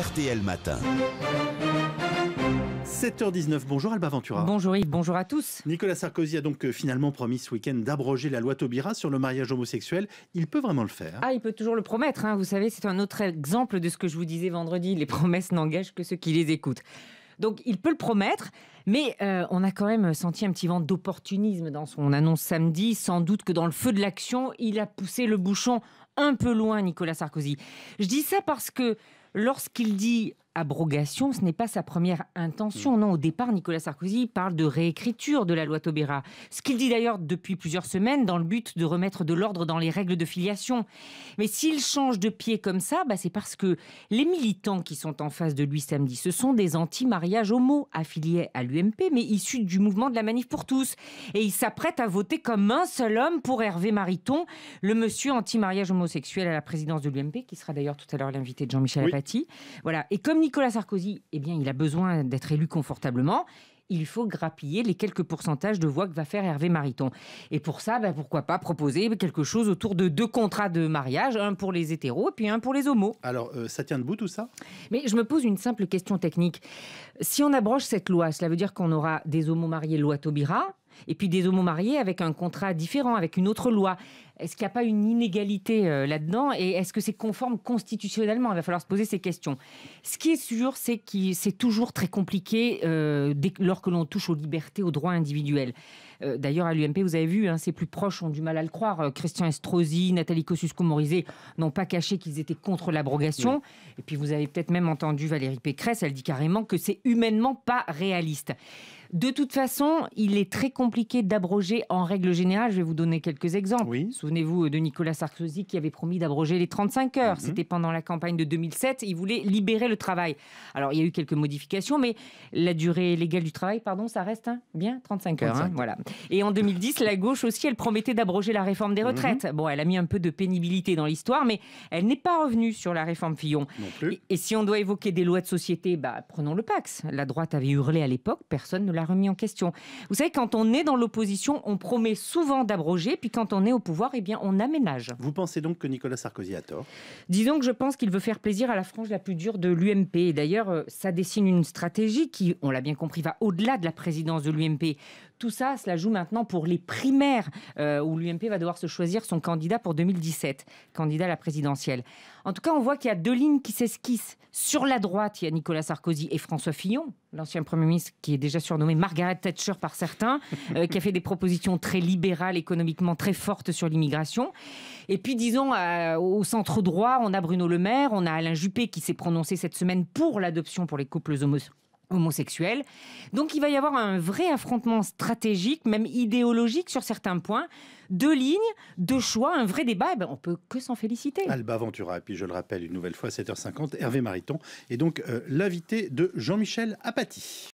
RTL Matin. 7h19, bonjour Alba Ventura. Bonjour Yves, bonjour à tous. Nicolas Sarkozy a donc euh, finalement promis ce week-end d'abroger la loi Taubira sur le mariage homosexuel. Il peut vraiment le faire Ah, il peut toujours le promettre. Hein. Vous savez, c'est un autre exemple de ce que je vous disais vendredi. Les promesses n'engagent que ceux qui les écoutent. Donc il peut le promettre, mais euh, on a quand même senti un petit vent d'opportunisme dans son annonce samedi. Sans doute que dans le feu de l'action, il a poussé le bouchon un peu loin, Nicolas Sarkozy. Je dis ça parce que lorsqu'il dit abrogation, ce n'est pas sa première intention. Mm. Non, au départ, Nicolas Sarkozy parle de réécriture de la loi Taubira. Ce qu'il dit d'ailleurs depuis plusieurs semaines dans le but de remettre de l'ordre dans les règles de filiation. Mais s'il change de pied comme ça, bah, c'est parce que les militants qui sont en face de lui samedi, ce sont des anti mariage homo affiliés à l'UMP, mais issus du mouvement de la manif pour tous. Et il s'apprête à voter comme un seul homme pour Hervé Mariton, le monsieur anti-mariage homosexuel à la présidence de l'UMP, qui sera d'ailleurs tout à l'heure l'invité de Jean-Michel oui. Voilà. Et comme Nicolas Sarkozy, eh bien, il a besoin d'être élu confortablement il faut grappiller les quelques pourcentages de voix que va faire Hervé Mariton. Et pour ça, bah, pourquoi pas proposer quelque chose autour de deux contrats de mariage, un pour les hétéros et puis un pour les homos. Alors, euh, ça tient debout tout ça Mais je me pose une simple question technique. Si on abroge cette loi, cela veut dire qu'on aura des homos mariés loi Taubira, et puis des homos mariés avec un contrat différent, avec une autre loi. Est-ce qu'il n'y a pas une inégalité euh, là-dedans Et est-ce que c'est conforme constitutionnellement Il va falloir se poser ces questions. Ce qui est sûr, c'est que c'est toujours très compliqué euh, lorsque dès, lors que l'on touche aux libertés, aux droits individuels. Euh, d'ailleurs, à l'UMP, vous avez vu, hein, ses plus proches ont du mal à le croire. Christian Estrosi, Nathalie Kosciusko-Morizet n'ont pas caché qu'ils étaient contre l'abrogation. Et puis, vous avez peut-être même entendu Valérie Pécresse, elle dit carrément que c'est humainement pas réaliste. De toute façon, il est très compliqué d'abroger en règle générale. Je vais vous donner quelques exemples. Souvenez-vous de Nicolas Sarkozy qui avait promis d'abroger les 35 heures. Mhm. C'était pendant la campagne de 2007. Il voulait libérer le travail. Alors, il y a eu quelques modifications, mais la durée légale du travail, pardon, ça reste hein, bien 35 heures. Hein, voilà. Et en 2010, la gauche aussi, elle promettait d'abroger la réforme des mhm. retraites. Bon, elle a mis un peu de pénibilité dans l'histoire, mais elle n'est pas revenue sur la réforme Fillon. Et, si on doit évoquer des lois de société, bah, prenons le Pax. La droite avait hurlé à l'époque, personne ne l'a remis en question. Vous savez, quand on est dans l'opposition, on promet souvent d'abroger, puis quand on est au pouvoir, eh bien, on aménage. Vous pensez donc que Nicolas Sarkozy a tort Disons que je pense qu'il veut faire plaisir à la frange la plus dure de l'UMP. D'ailleurs, euh, ça dessine une stratégie qui, on l'a bien compris, va au-delà de la présidence de l'UMP. Tout ça, cela joue maintenant pour les primaires euh, où l'UMP va devoir se choisir son candidat pour 2017, candidat à la présidentielle. En tout cas, on voit qu'il y a deux lignes qui s'esquissent. Sur la droite, il y a Nicolas Sarkozy et François Fillon, l'ancien Premier ministre qui est déjà surnommé Margaret Thatcher par certains, euh, qui a fait des propositions très libérales, économiquement très fortes sur l'immigration. Et puis, disons, au centre droit, on a Bruno Le Maire, on a Alain Juppé qui s'est prononcé cette semaine pour l'adoption pour les couples homosexuels homosexuels. Donc il va y avoir un vrai affrontement stratégique, même idéologique sur certains points, deux lignes, deux choix, un vrai débat, eh ben, on peut que s'en féliciter. Alba Ventura, puis je le rappelle une nouvelle fois, 7h50, Hervé Mariton, et donc euh, l'invité de Jean-Michel Apathy.